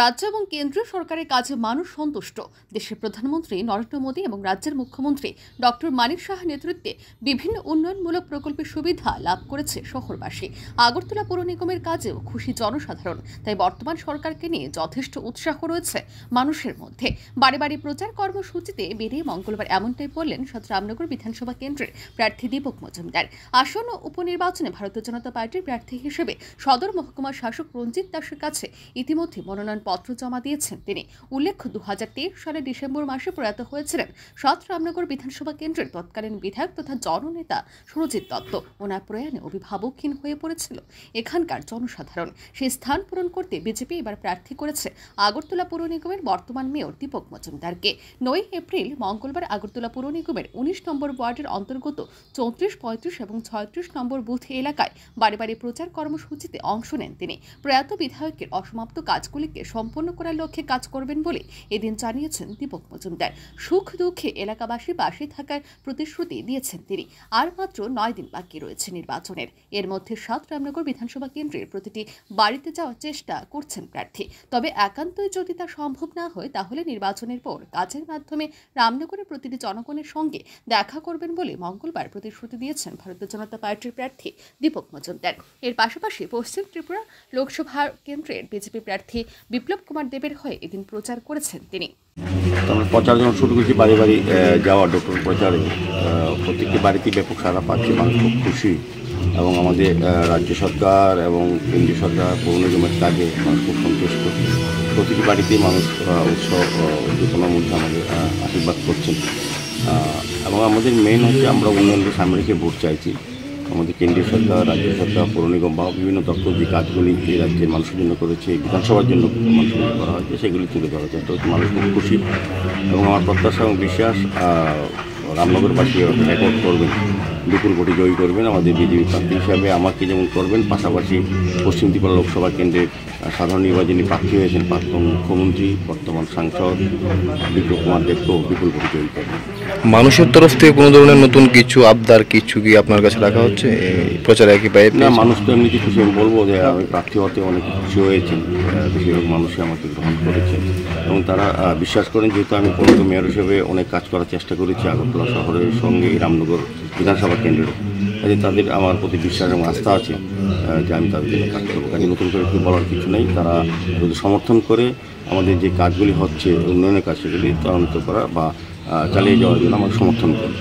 রাজ্য এবং কেন্দ্রীয় সরকারের কাজে মানুষ সন্তুষ্ট দেশের প্রধানমন্ত্রী নরেন্দ্র মোদী এবং রাজ্যের মুখ্যমন্ত্রী ডক্টর মানিক শাহ নেতৃত্বে বিভিন্ন উন্নয়নমূলক প্রকল্পের সুবিধা লাভ করেছে শহরবাসী আগরতলা পৌর নিগমের কাজেও খুশি জনসাধারণ তাই বর্তমান সরকারকে নিয়ে যথেষ্ট উৎসাহ রয়েছে মানুষের মধ্যে বাড়ি বাড়ি প্রচার কর্মসূচিতে বেরিয়ে মঙ্গলবার এমনটাই বললেন রামনগর বিধানসভা কেন্দ্রের প্রার্থী দীপক মজুমদার আসন্ন উপনির্বাচনে ভারতীয় জনতা পার্টির প্রার্থী হিসেবে সদর মহকুমার শাসক রঞ্জিত দাসের কাছে ইতিমধ্যে মনোনয়ন মনোনয়নপত্র জমা দিয়েছেন তিনি উল্লেখ্য দু সালের ডিসেম্বর মাসে প্রয়াত হয়েছিলেন সৎ রামনগর বিধানসভা কেন্দ্রের তৎকালীন বিধায়ক তথা জননেতা সুরজিৎ দত্ত ওনার প্রয়াণে অভিভাবকহীন হয়ে পড়েছিল এখানকার জনসাধারণ সে স্থান পূরণ করতে বিজেপি এবার প্রার্থী করেছে আগরতলা পুর নিগমের বর্তমান মেয়র দীপক মজুমদারকে নয় এপ্রিল মঙ্গলবার আগরতলা পুর নিগমের উনিশ নম্বর ওয়ার্ডের অন্তর্গত চৌত্রিশ পঁয়ত্রিশ এবং ছয়ত্রিশ নম্বর বুথ এলাকায় বারে বারে প্রচার কর্মসূচিতে অংশ নেন তিনি প্রয়াত বিধায়কের অসমাপ্ত কাজগুলিকে সম্পন্ন করার লক্ষ্যে কাজ করবেন বলে এদিন জানিয়েছেন দীপক মজুমদার সুখ দুঃখে এলাকাবাসী পাশে থাকার প্রতিশ্রুতি দিয়েছেন তিনি আর মাত্র নয় দিন বাকি রয়েছে নির্বাচনের এর মধ্যে সাত রামনগর বিধানসভা কেন্দ্রের প্রতিটি বাড়িতে যাওয়ার চেষ্টা করছেন প্রার্থী তবে একান্তই যদি তা সম্ভব না হয় তাহলে নির্বাচনের পর কাজের মাধ্যমে রামনগরের প্রতিটি জনগণের সঙ্গে দেখা করবেন বলে মঙ্গলবার প্রতিশ্রুতি দিয়েছেন ভারতীয় জনতা পার্টির প্রার্থী দীপক মজুমদার এর পাশাপাশি পশ্চিম ত্রিপুরা লোকসভা কেন্দ্রের বিজেপি প্রার্থী বিপ্লব কুমার দেবের হয়ে এদিন প্রচার করেছেন তিনি প্রচার যখন শুরু করেছি বাড়ি বাড়ি যাওয়া ডক্টর প্রচারে প্রত্যেকটি বাড়িতে ব্যাপক সারা পাচ্ছি মানুষ খুব খুশি এবং আমাদের রাজ্য সরকার এবং কেন্দ্রীয় সরকার পৌর নিগমের কাজে মানুষ খুব সন্তুষ্ট প্রতিটি বাড়িতে মানুষ উৎসব উদ্দীপনার মধ্যে আমাদের আশীর্বাদ করছেন এবং আমাদের মেন হচ্ছে আমরা উন্নয়নকে সামনে রেখে ভোট চাইছি আমাদের কেন্দ্রীয় সরকার রাজ্য সরকার পৌর নিগম বা বিভিন্ন দপ্তর যে কাজগুলি এই রাজ্যের মানুষের জন্য করেছে বিধানসভার জন্য মানুষের জন্য করা হয়েছে সেগুলি তুলে ধরা হয়েছে তো মানুষ খুব খুশি এবং আমার প্রত্যাশা এবং বিশ্বাস রামনগরবাসী রেকর্ড করবেন দুপুর কোটি জয়ী করবেন আমাদের বিজেপি প্রার্থী হিসাবে আমাকে যেমন করবেন পাশাপাশি পশ্চিম ত্রিপুরা লোকসভা কেন্দ্রে সাধারণ নির্বাচনী প্রার্থী হয়েছেন প্রাক্তন মুখ্যমন্ত্রী বর্তমান সাংসদ বিপ্লব কুমার দেবকেও বিপুল কোটি জয়ী করবেন মানুষের তরফ থেকে কোনো ধরনের নতুন কিছু আবদার কিছু কি আপনার কাছে রাখা হচ্ছে প্রচারে একই পায়ে না মানুষ তো এমনি কিছু আমি বলবো যে আমি প্রার্থী হতে অনেক কিছু হয়েছে বেশিরভাগ মানুষই আমাকে গ্রহণ করেছে এবং তারা বিশ্বাস করেন যেহেতু আমি পনেরো মেয়র হিসেবে অনেক কাজ করার চেষ্টা করেছি আগরতলা শহরের সঙ্গে রামনগর বিধানসভা কেন্দ্রের কাজে তাদের আমার প্রতি বিশ্বাস এবং আস্থা আছে যে আমি তাদের জন্য কাজ করবো কাজে নতুন করে কিছু বলার কিছু নেই তারা যদি সমর্থন করে আমাদের যে কাজগুলি হচ্ছে উন্নয়নের কাজ সেগুলি ত্বরান্বিত করা বা চালিয়ে যাওয়ার জন্য আমার সমর্থন করি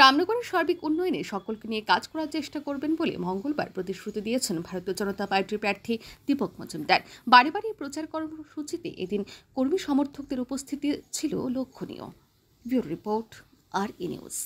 রামনগরের সার্বিক উন্নয়নে সকলকে নিয়ে কাজ করার চেষ্টা করবেন বলে মঙ্গলবার প্রতিশ্রুতি দিয়েছেন ভারতীয় জনতা পার্টির প্রার্থী দীপক মজুমদার বাড়ি বাড়ি প্রচার কর্মসূচিতে এদিন কর্মী সমর্থকদের উপস্থিতি ছিল লক্ষণীয় রিপোর্ট আর ই নিউজ